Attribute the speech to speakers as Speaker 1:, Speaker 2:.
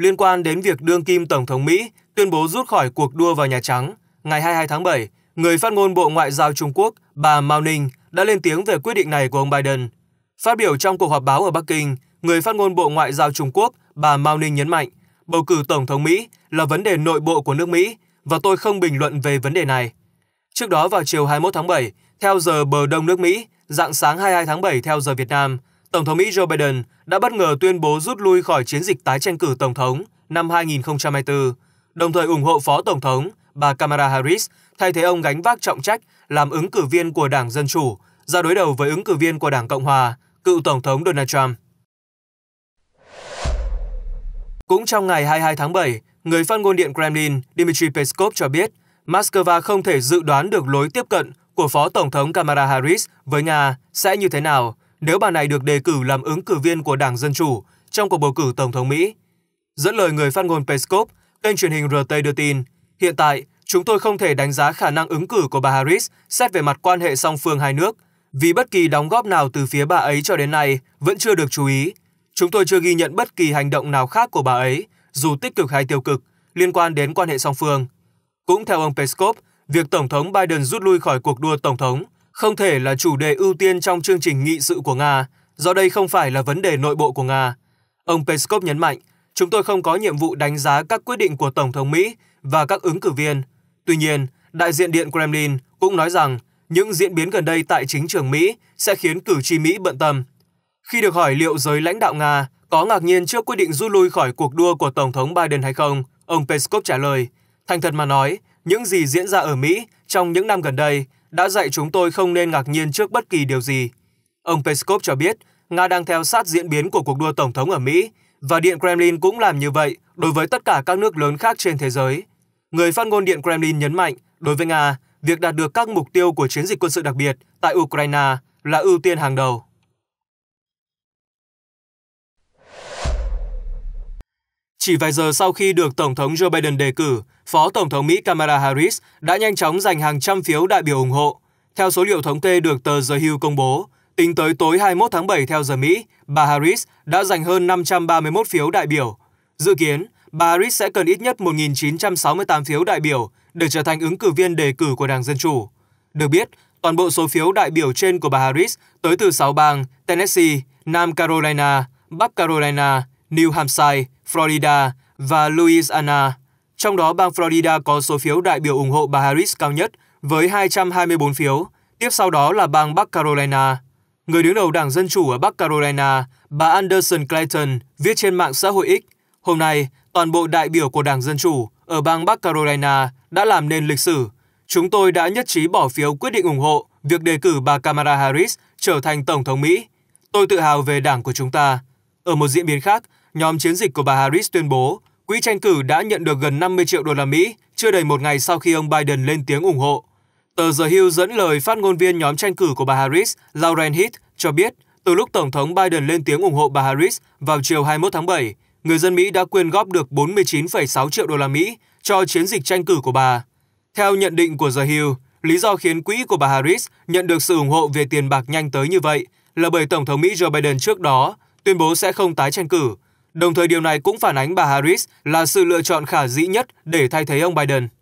Speaker 1: liên quan đến việc đương kim Tổng thống Mỹ tuyên bố rút khỏi cuộc đua vào Nhà Trắng. Ngày 22 tháng 7, người phát ngôn Bộ Ngoại giao Trung Quốc, bà Mao Ninh, đã lên tiếng về quyết định này của ông Biden. Phát biểu trong cuộc họp báo ở Bắc Kinh, người phát ngôn Bộ Ngoại giao Trung Quốc, bà Mao Ninh nhấn mạnh, bầu cử Tổng thống Mỹ là vấn đề nội bộ của nước Mỹ và tôi không bình luận về vấn đề này. Trước đó vào chiều 21 tháng 7, theo giờ bờ đông nước Mỹ, dạng sáng 22 tháng 7 theo giờ Việt Nam, Tổng thống Mỹ Joe Biden đã bất ngờ tuyên bố rút lui khỏi chiến dịch tái tranh cử Tổng thống năm 2024, đồng thời ủng hộ Phó Tổng thống bà Kamala Harris thay thế ông gánh vác trọng trách làm ứng cử viên của Đảng Dân Chủ ra đối đầu với ứng cử viên của Đảng Cộng Hòa, cựu Tổng thống Donald Trump. Cũng trong ngày 22 tháng 7, người phát ngôn điện Kremlin Dmitry Peskov cho biết Moscow không thể dự đoán được lối tiếp cận của Phó Tổng thống Kamala Harris với Nga sẽ như thế nào nếu bà này được đề cử làm ứng cử viên của Đảng Dân Chủ trong cuộc bầu cử Tổng thống Mỹ. Dẫn lời người phát ngôn Peskov, kênh truyền hình RT đưa tin, hiện tại chúng tôi không thể đánh giá khả năng ứng cử của bà Harris xét về mặt quan hệ song phương hai nước, vì bất kỳ đóng góp nào từ phía bà ấy cho đến nay vẫn chưa được chú ý. Chúng tôi chưa ghi nhận bất kỳ hành động nào khác của bà ấy, dù tích cực hay tiêu cực, liên quan đến quan hệ song phương. Cũng theo ông Peskov, việc Tổng thống Biden rút lui khỏi cuộc đua Tổng thống – không thể là chủ đề ưu tiên trong chương trình nghị sự của Nga, do đây không phải là vấn đề nội bộ của Nga. Ông Peskov nhấn mạnh, chúng tôi không có nhiệm vụ đánh giá các quyết định của Tổng thống Mỹ và các ứng cử viên. Tuy nhiên, đại diện Điện Kremlin cũng nói rằng những diễn biến gần đây tại chính trường Mỹ sẽ khiến cử tri Mỹ bận tâm. Khi được hỏi liệu giới lãnh đạo Nga có ngạc nhiên trước quyết định rút lui khỏi cuộc đua của Tổng thống Biden hay không, ông Peskov trả lời, thành thật mà nói, những gì diễn ra ở Mỹ trong những năm gần đây đã dạy chúng tôi không nên ngạc nhiên trước bất kỳ điều gì. Ông Peskov cho biết, Nga đang theo sát diễn biến của cuộc đua Tổng thống ở Mỹ, và Điện Kremlin cũng làm như vậy đối với tất cả các nước lớn khác trên thế giới. Người phát ngôn Điện Kremlin nhấn mạnh, đối với Nga, việc đạt được các mục tiêu của chiến dịch quân sự đặc biệt tại Ukraine là ưu tiên hàng đầu. Chỉ vài giờ sau khi được Tổng thống Joe Biden đề cử, Phó Tổng thống Mỹ Kamala Harris đã nhanh chóng giành hàng trăm phiếu đại biểu ủng hộ. Theo số liệu thống kê được tờ The Hill công bố, tính tới tối 21 tháng 7 theo giờ Mỹ, bà Harris đã giành hơn 531 phiếu đại biểu. Dự kiến, bà Harris sẽ cần ít nhất 1.968 phiếu đại biểu để trở thành ứng cử viên đề cử của Đảng Dân Chủ. Được biết, toàn bộ số phiếu đại biểu trên của bà Harris tới từ 6 bang Tennessee, Nam Carolina, Bắc Carolina, New Hampshire, Florida và Louisiana. Trong đó, bang Florida có số phiếu đại biểu ủng hộ bà Harris cao nhất với 224 phiếu, tiếp sau đó là bang Bắc Carolina. Người đứng đầu Đảng Dân Chủ ở Bắc Carolina, bà Anderson Clayton, viết trên mạng xã hội X, hôm nay, toàn bộ đại biểu của Đảng Dân Chủ ở bang Bắc Carolina đã làm nên lịch sử. Chúng tôi đã nhất trí bỏ phiếu quyết định ủng hộ việc đề cử bà Kamala Harris trở thành Tổng thống Mỹ. Tôi tự hào về đảng của chúng ta. Ở một diễn biến khác, nhóm chiến dịch của bà Harris tuyên bố quỹ tranh cử đã nhận được gần 50 triệu đô la Mỹ chưa đầy một ngày sau khi ông Biden lên tiếng ủng hộ. Tờ The Hill dẫn lời phát ngôn viên nhóm tranh cử của bà Harris, Lauren Heath, cho biết từ lúc Tổng thống Biden lên tiếng ủng hộ bà Harris vào chiều 21 tháng 7, người dân Mỹ đã quyên góp được 49,6 triệu đô la Mỹ cho chiến dịch tranh cử của bà. Theo nhận định của The Hill, lý do khiến quỹ của bà Harris nhận được sự ủng hộ về tiền bạc nhanh tới như vậy là bởi Tổng thống Mỹ Joe Biden trước đó tuyên bố sẽ không tái tranh cử, Đồng thời điều này cũng phản ánh bà Harris là sự lựa chọn khả dĩ nhất để thay thế ông Biden.